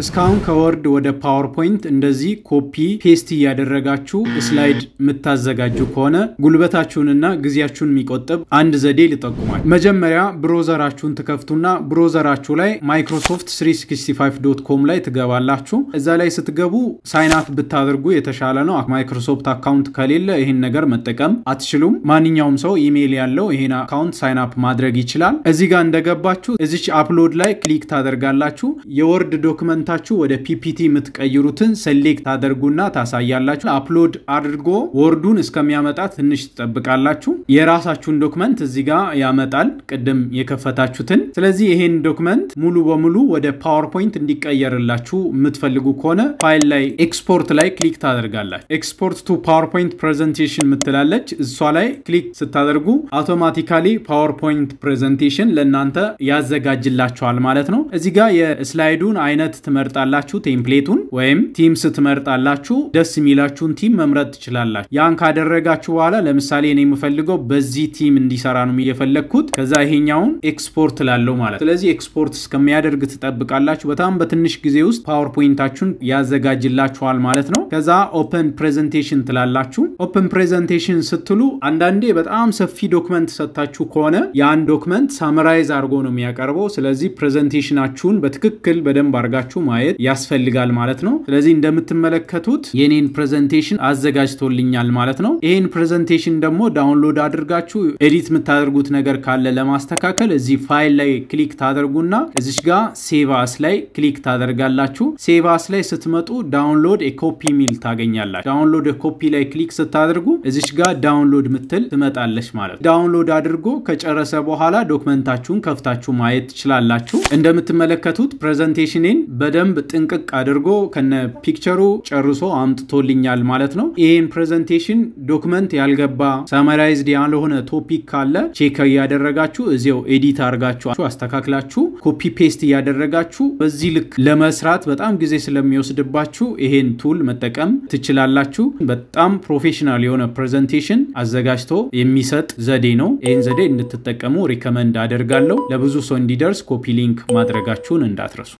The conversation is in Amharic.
እስካሁን ከወርድ ወደ ፓወርፖይንት እንደዚህ ኮፒ ፔስት እያደረጋችሁ ስላይድ የምታዘጋጁ ከሆነ ጉልበታችሁንና ጊዜያችሁን የሚቆጥብ አንድ ዘዴ ልጠቁማል። መጀመሪያ ብሮዘራችሁን ትከፍቱና ብሮዘራችሁ ላይ ማይክሮሶፍት 365 ዶት ኮም ላይ ትገባላችሁ። እዛ ላይ ስትገቡ ሳይን ብታደርጉ የተሻለ ነው። ማይክሮሶፍት አካውንት ከሌለ ይህን ነገር መጠቀም አትችሉም። ማንኛውም ሰው ኢሜይል ያለው ይህን አካውንት ሳይን ማድረግ ይችላል። እዚህ ጋር እንደገባችሁ እዚች አፕሎድ ላይ ክሊክ ታደርጋላችሁ። የወርድ ዶክመንት አስቀምጣችሁ ወደ ፒፒቲ የምትቀይሩትን ሴሌክት ታደርጉና ታሳያላችሁ። አፕሎድ አድርጎ ወርዱን እስከሚያመጣ ትንሽ ትጠብቃላችሁ። የራሳችሁን ዶክመንት እዚህ ጋር ያመጣል፣ ቅድም የከፈታችሁትን። ስለዚህ ይሄን ዶክመንት ሙሉ በሙሉ ወደ ፓወርፖይንት እንዲቀየርላችሁ የምትፈልጉ ከሆነ ፋይል ላይ ኤክስፖርት ላይ ክሊክ ታደርጋላችሁ። ኤክስፖርት ቱ ፓወርፖይንት ፕሬዘንቴሽን ምትላለች። እሷ ላይ ክሊክ ስታደርጉ አውቶማቲካሊ ፓወርፖይንት ፕሬዘንቴሽን ለእናንተ ያዘጋጅላችኋል ማለት ነው። እዚህ ጋር የስላይዱን አይነት ትመርጣላችሁ፣ ቴምፕሌቱን ወይም ቲም ስትመርጣላችሁ ደስ የሚላችሁን ቲም መምረጥ ትችላላችሁ። ያን ካደረጋችሁ በኋላ ለምሳሌ እኔ የምፈልገው በዚህ ቲም እንዲሰራ ነው የፈለግኩት። ከዛ ይሄኛውን ኤክስፖርት ላለው ማለት ስለዚህ ኤክስፖርት እስከሚያደርግ ትጠብቃላችሁ። በጣም በትንሽ ጊዜ ውስጥ ፓወርፖይንታችሁን ያዘጋጅላችኋል ማለት ነው። ከዛ ኦፕን ፕሬዘንቴሽን ትላላችሁ። ኦፕን ፕሬዘንቴሽን ስትሉ አንዳንዴ በጣም ሰፊ ዶክመንት ሰጥታችሁ ከሆነ ያን ዶክመንት ሳመራይዝ አድርጎ ነው የሚያቀርበው። ስለዚህ ፕሬዘንቴሽናችሁን በትክክል በደንብ አድርጋችሁ ማየት ያስፈልጋል ማለት ነው። ስለዚህ እንደምትመለከቱት የኔን ፕሬዘንቴሽን አዘጋጅቶልኛል ማለት ነው። ይህን ፕሬዘንቴሽን ደግሞ ዳውንሎድ አድርጋችሁ ኤዲት የምታደርጉት ነገር ካለ ለማስተካከል እዚህ ፋይል ላይ ክሊክ ታደርጉና እዚች ጋ ሴቫስ ላይ ክሊክ ታደርጋላችሁ። ሴቫስ ላይ ስትመጡ ዳውንሎድ ኮፒ ሚል ታገኛላችሁ። ዳውንሎድ ኮፒ ላይ ክሊክ ስታደርጉ እዚች ጋ ዳውንሎድ ምትል ትመጣለች ማለት ነው። ዳውንሎድ አድርጎ ከጨረሰ በኋላ ዶክመንታችሁን ከፍታችሁ ማየት ትችላላችሁ። እንደምትመለከቱት ፕሬዘንቴሽንን በ በደንብ ጥንቅቅ አድርጎ ከነ ፒክቸሩ ጨርሶ አምጥቶልኛል ማለት ነው። ይህን ፕሬዘንቴሽን ዶክመንት ያልገባ ሰመራይዝድ ያልሆነ ቶፒክ ካለ ቼክ እያደረጋችሁ እዚው ኤዲት አርጋችሁ አስተካክላችሁ ኮፒ ፔስት እያደረጋችሁ በዚህ ልክ ለመስራት በጣም ጊዜ ስለሚወስድባችሁ ይሄን ቱል መጠቀም ትችላላችሁ። በጣም ፕሮፌሽናል የሆነ ፕሬዘንቴሽን አዘጋጅቶ የሚሰጥ ዘዴ ነው። ይህን ዘዴ እንድትጠቀሙ ሪከመንድ አደርጋለሁ። ለብዙ ሰው እንዲደርስ ኮፒ ሊንክ ማድረጋችሁን እንዳትረሱ።